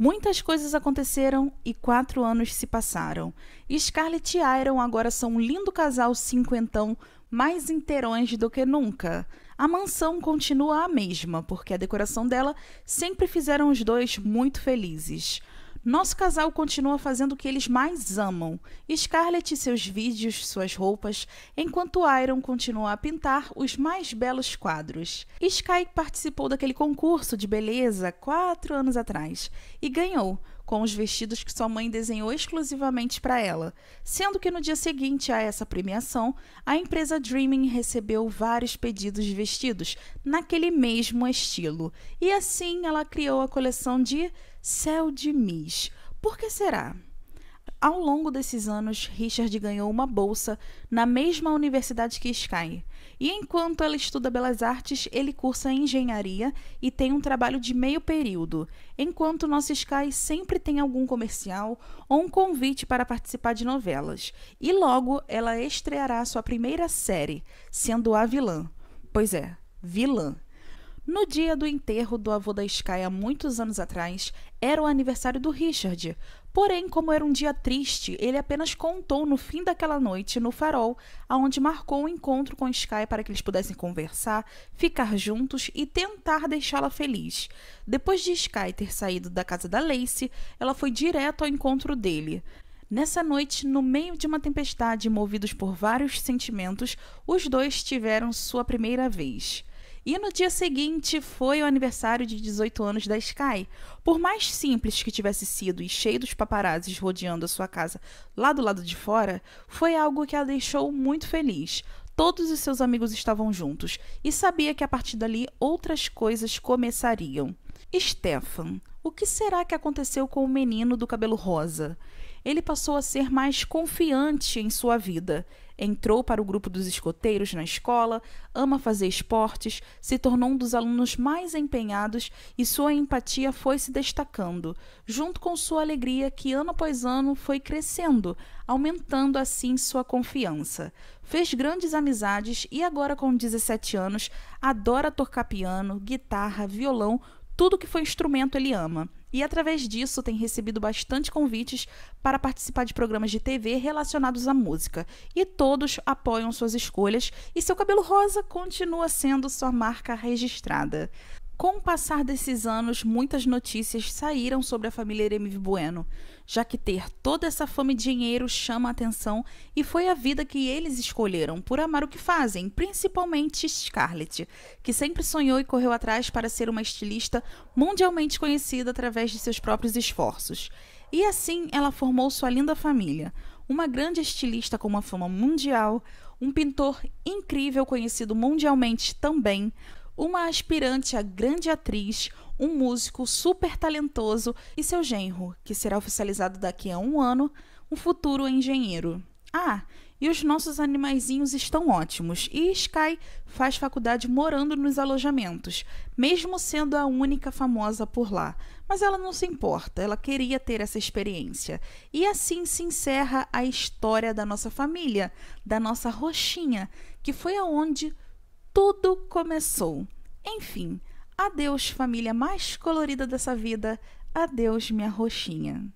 Muitas coisas aconteceram e quatro anos se passaram. Scarlett e Iron agora são um lindo casal cinquentão, mais inteirões do que nunca. A mansão continua a mesma, porque a decoração dela sempre fizeram os dois muito felizes. Nosso casal continua fazendo o que eles mais amam: Scarlett e seus vídeos, suas roupas, enquanto Iron continua a pintar os mais belos quadros. Sky participou daquele concurso de beleza quatro anos atrás e ganhou com os vestidos que sua mãe desenhou exclusivamente para ela, sendo que no dia seguinte a essa premiação, a empresa Dreaming recebeu vários pedidos de vestidos naquele mesmo estilo, e assim ela criou a coleção de Céu de Miss. Por que será? Ao longo desses anos, Richard ganhou uma bolsa na mesma universidade que Sky. E enquanto ela estuda belas artes, ele cursa engenharia e tem um trabalho de meio período, enquanto nosso Sky sempre tem algum comercial ou um convite para participar de novelas. E logo ela estreará sua primeira série, sendo a vilã. Pois é, vilã. No dia do enterro do avô da Sky há muitos anos atrás, era o aniversário do Richard. Porém, como era um dia triste, ele apenas contou no fim daquela noite no farol, aonde marcou um encontro com Sky para que eles pudessem conversar, ficar juntos e tentar deixá-la feliz. Depois de Sky ter saído da casa da Lacey, ela foi direto ao encontro dele. Nessa noite, no meio de uma tempestade, movidos por vários sentimentos, os dois tiveram sua primeira vez. E no dia seguinte foi o aniversário de 18 anos da Sky. Por mais simples que tivesse sido e cheio dos paparazzis rodeando a sua casa lá do lado de fora, foi algo que a deixou muito feliz. Todos os seus amigos estavam juntos e sabia que a partir dali outras coisas começariam. Stefan, o que será que aconteceu com o menino do cabelo rosa? Ele passou a ser mais confiante em sua vida entrou para o grupo dos escoteiros na escola, ama fazer esportes, se tornou um dos alunos mais empenhados e sua empatia foi se destacando, junto com sua alegria que ano após ano foi crescendo, aumentando assim sua confiança. Fez grandes amizades e agora com 17 anos adora tocar piano, guitarra, violão, tudo que foi instrumento ele ama. E através disso tem recebido bastante convites para participar de programas de TV relacionados à música. E todos apoiam suas escolhas e seu cabelo rosa continua sendo sua marca registrada. Com o passar desses anos, muitas notícias saíram sobre a família Eremive Bueno, já que ter toda essa fama e dinheiro chama a atenção e foi a vida que eles escolheram por amar o que fazem, principalmente Scarlett, que sempre sonhou e correu atrás para ser uma estilista mundialmente conhecida através de seus próprios esforços. E assim ela formou sua linda família, uma grande estilista com uma fama mundial, um pintor incrível conhecido mundialmente também, uma aspirante a grande atriz, um músico super talentoso e seu genro, que será oficializado daqui a um ano, um futuro engenheiro. Ah, e os nossos animaizinhos estão ótimos. E Sky faz faculdade morando nos alojamentos, mesmo sendo a única famosa por lá. Mas ela não se importa, ela queria ter essa experiência. E assim se encerra a história da nossa família, da nossa roxinha, que foi aonde tudo começou. Enfim, adeus família mais colorida dessa vida, adeus minha roxinha.